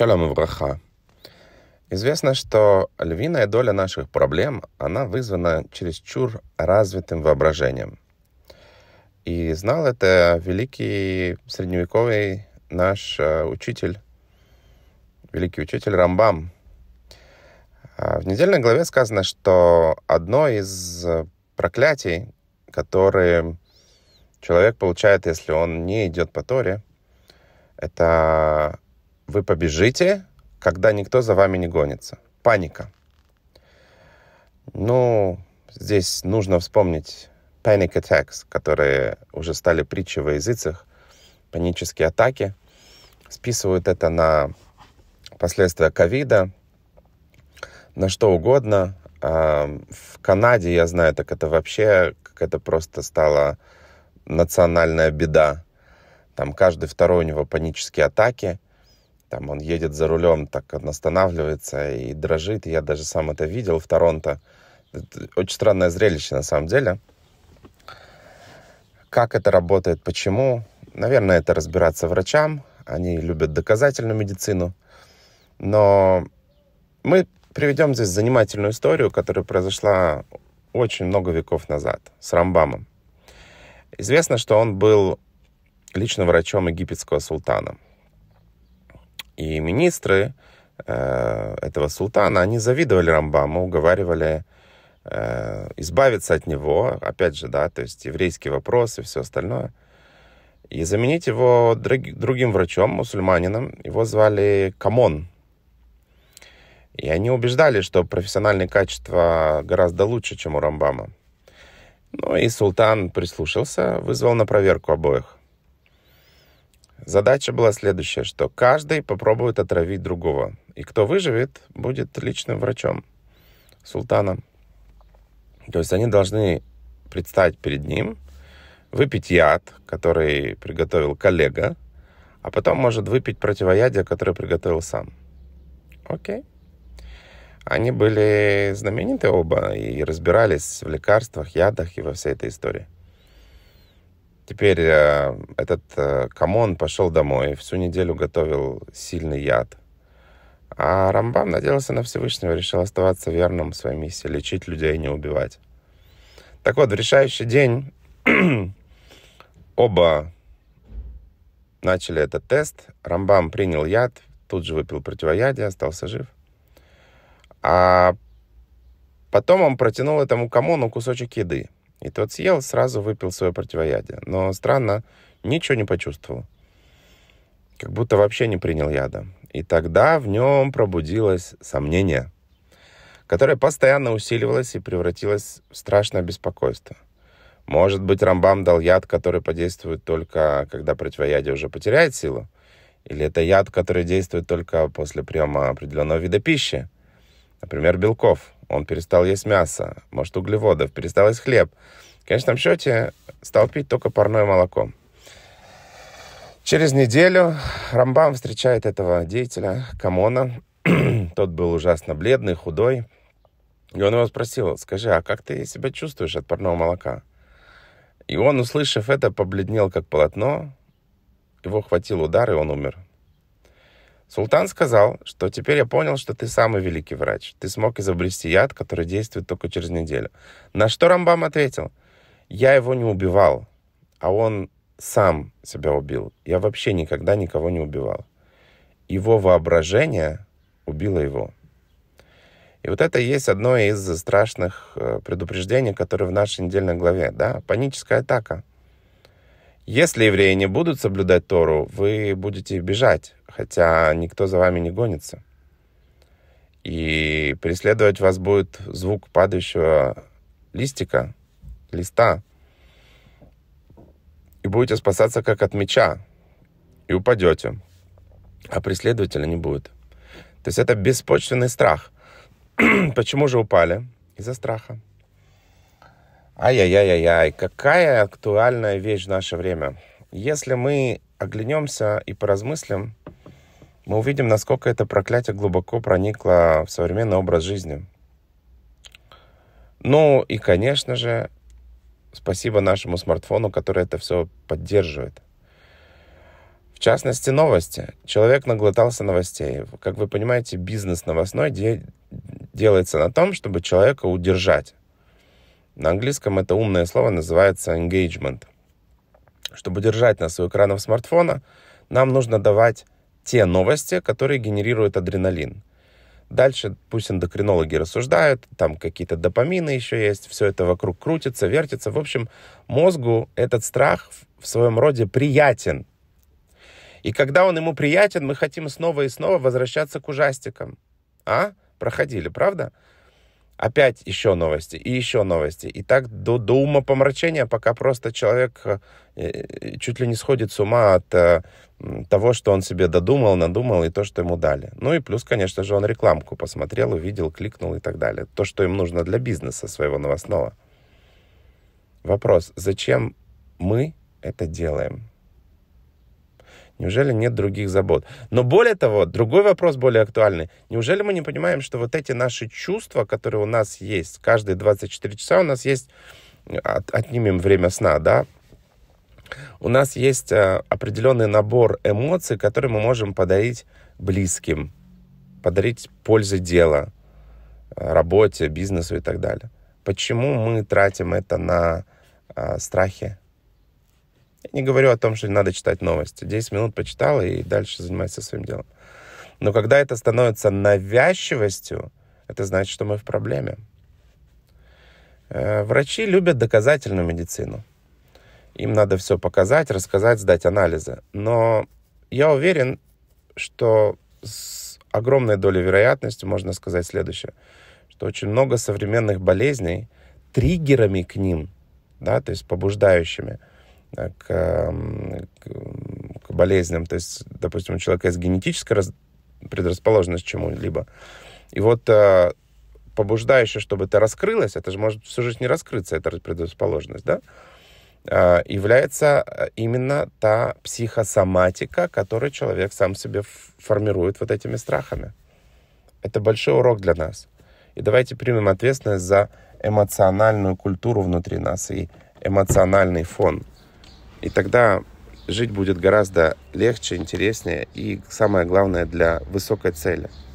Шалом Ивраха. Известно, что львиная доля наших проблем, она вызвана чересчур развитым воображением. И знал это великий средневековый наш э, учитель, великий учитель Рамбам. А в недельной главе сказано, что одно из проклятий, которые человек получает, если он не идет по Торе, это вы побежите, когда никто за вами не гонится. Паника. Ну, здесь нужно вспомнить panic attacks, которые уже стали притчей во языцах, панические атаки. Списывают это на последствия ковида, на что угодно. А, в Канаде, я знаю, так это вообще, как это просто стало национальная беда. Там каждый второй у него панические атаки – там он едет за рулем, так он останавливается и дрожит. Я даже сам это видел в Торонто. Это очень странное зрелище на самом деле. Как это работает, почему? Наверное, это разбираться врачам. Они любят доказательную медицину. Но мы приведем здесь занимательную историю, которая произошла очень много веков назад с Рамбамом. Известно, что он был личным врачом египетского султана – и министры э, этого султана, они завидовали Рамбаму, уговаривали э, избавиться от него, опять же, да, то есть еврейский вопрос и все остальное, и заменить его друг, другим врачом, мусульманином, его звали Камон. И они убеждали, что профессиональные качества гораздо лучше, чем у Рамбама. Ну и султан прислушался, вызвал на проверку обоих. Задача была следующая, что каждый попробует отравить другого. И кто выживет, будет личным врачом султана. То есть они должны предстать перед ним, выпить яд, который приготовил коллега, а потом может выпить противоядие, которое приготовил сам. Окей. Они были знамениты оба и разбирались в лекарствах, ядах и во всей этой истории. Теперь э, этот э, Камон пошел домой, всю неделю готовил сильный яд. А Рамбам надеялся на Всевышнего, решил оставаться верным своей миссии, лечить людей, не убивать. Так вот, в решающий день оба начали этот тест. Рамбам принял яд, тут же выпил противоядие, остался жив. А потом он протянул этому Камону кусочек еды – и тот съел, сразу выпил свое противоядие. Но странно, ничего не почувствовал. Как будто вообще не принял яда. И тогда в нем пробудилось сомнение, которое постоянно усиливалось и превратилось в страшное беспокойство. Может быть, Рамбам дал яд, который подействует только, когда противоядие уже потеряет силу? Или это яд, который действует только после приема определенного вида пищи? Например, белков. Он перестал есть мясо, может, углеводов, перестал есть хлеб. В конечном счете стал пить только парное молоко. Через неделю Рамбам встречает этого деятеля Камона. Тот был ужасно бледный, худой. И он его спросил, скажи, а как ты себя чувствуешь от парного молока? И он, услышав это, побледнел как полотно. Его хватил удар, и он умер. Султан сказал, что теперь я понял, что ты самый великий врач. Ты смог изобрести яд, который действует только через неделю. На что Рамбам ответил, я его не убивал, а он сам себя убил. Я вообще никогда никого не убивал. Его воображение убило его. И вот это есть одно из страшных э, предупреждений, которое в нашей недельной главе. Да? Паническая атака. Если евреи не будут соблюдать Тору, вы будете бежать, хотя никто за вами не гонится. И преследовать вас будет звук падающего листика, листа. И будете спасаться, как от меча. И упадете. А преследователя не будет. То есть это беспочвенный страх. Почему же упали? Из-за страха. Ай-яй-яй-яй, какая актуальная вещь в наше время. Если мы оглянемся и поразмыслим, мы увидим, насколько это проклятие глубоко проникло в современный образ жизни. Ну и, конечно же, спасибо нашему смартфону, который это все поддерживает. В частности, новости. Человек наглотался новостей. Как вы понимаете, бизнес новостной де- делается на том, чтобы человека удержать. На английском это умное слово называется engagement. Чтобы держать нас у экранов смартфона, нам нужно давать те новости, которые генерируют адреналин. Дальше пусть эндокринологи рассуждают, там какие-то допамины еще есть, все это вокруг крутится, вертится. В общем, мозгу этот страх в своем роде приятен. И когда он ему приятен, мы хотим снова и снова возвращаться к ужастикам. А? Проходили, правда? опять еще новости, и еще новости. И так до, до ума помрачения, пока просто человек э, э, чуть ли не сходит с ума от э, того, что он себе додумал, надумал, и то, что ему дали. Ну и плюс, конечно же, он рекламку посмотрел, увидел, кликнул и так далее. То, что им нужно для бизнеса своего новостного. Вопрос, зачем мы это делаем? Неужели нет других забот? Но более того, другой вопрос более актуальный. Неужели мы не понимаем, что вот эти наши чувства, которые у нас есть, каждые 24 часа у нас есть, э, от, отнимем время сна, да, у нас есть э, определенный набор эмоций, которые мы можем подарить близким, подарить пользы дела, э, работе, бизнесу и так далее. Почему мы тратим это на страхи, я не говорю о том, что надо читать новости. 10 минут почитал и дальше занимайся своим делом. Но когда это становится навязчивостью, это значит, что мы в проблеме. Э, врачи любят доказательную медицину. Им надо все показать, рассказать, сдать анализы. Но я уверен, что с огромной долей вероятности можно сказать следующее, что очень много современных болезней триггерами к ним, да, то есть побуждающими – Э, эм, к, к болезням. То есть, допустим, у человека есть генетическая предрасположенность к чему-либо. И вот э, побуждающее, чтобы это раскрылось, это же может всю жизнь не раскрыться, эта предрасположенность, да, э, является именно та психосоматика, которую человек сам себе формирует вот этими страхами. Это большой урок для нас. И давайте примем ответственность за эмоциональную культуру внутри нас и эмоциональный фон. И тогда жить будет гораздо легче, интереснее и, самое главное, для высокой цели –